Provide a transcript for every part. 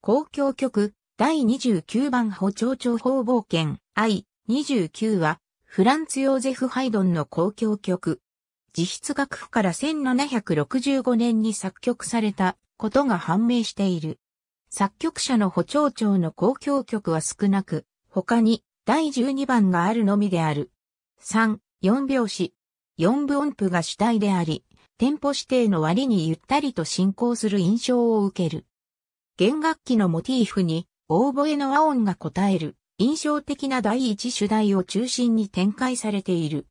公共局第29番補聴庁報冒険 I29 はフランツ・ヨーゼフ・ハイドンの公共曲。自筆楽譜から1765年に作曲されたことが判明している。作曲者の補聴庁の公共曲は少なく、他に第12番があるのみである。3、4拍子。4分音符が主体であり、テンポ指定の割にゆったりと進行する印象を受ける。弦楽器のモチーフに、オーボエの和音が答える、印象的な第一主題を中心に展開されている。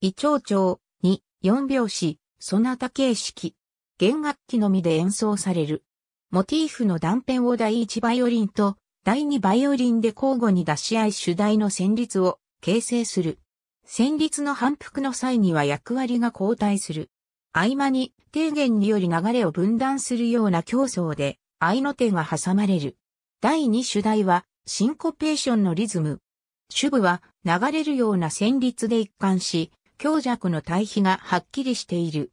胃腸調、に、四拍子、そなた形式。弦楽器のみで演奏される。モティーフの断片を第一バイオリンと第二バイオリンで交互に出し合い主題の旋律を形成する。旋律の反復の際には役割が交代する。合間に低減により流れを分断するような競争で愛の手が挟まれる。第2主題は、シンコペーションのリズム。主部は流れるような旋律で一貫し、強弱の対比がはっきりしている。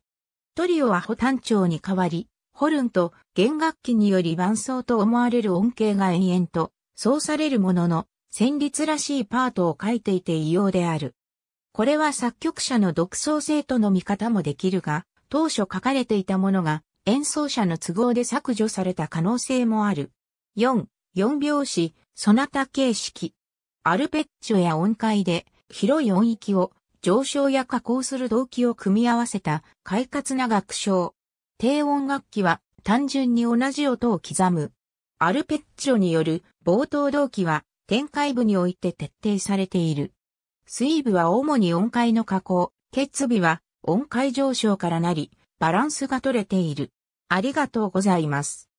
トリオは補単調に代わり、ホルンと弦楽器により伴奏と思われる音形が延々と、そうされるものの、旋律らしいパートを書いていて異様である。これは作曲者の独創性との見方もできるが、当初書かれていたものが演奏者の都合で削除された可能性もある。4、4拍子、ソナタ形式。アルペッチョや音階で広い音域を上昇や下降する動機を組み合わせた快活な楽章。低音楽器は単純に同じ音を刻む。アルペッチョによる冒頭動機は展開部において徹底されている。スイーブは主に音階の加工、結尾は音階上昇からなり、バランスが取れている。ありがとうございます。